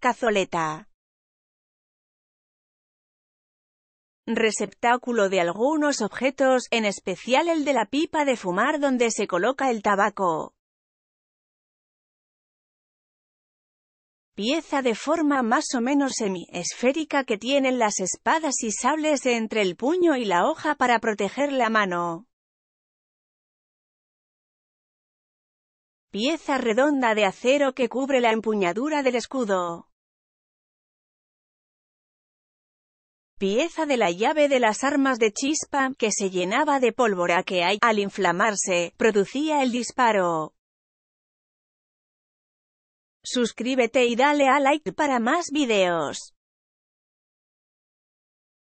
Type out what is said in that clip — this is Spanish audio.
Cazoleta. Receptáculo de algunos objetos, en especial el de la pipa de fumar donde se coloca el tabaco. pieza de forma más o menos semiesférica que tienen las espadas y sables entre el puño y la hoja para proteger la mano. Pieza redonda de acero que cubre la empuñadura del escudo. pieza de la llave de las armas de chispa, que se llenaba de pólvora que hay, al inflamarse, producía el disparo. Suscríbete y dale a like para más videos.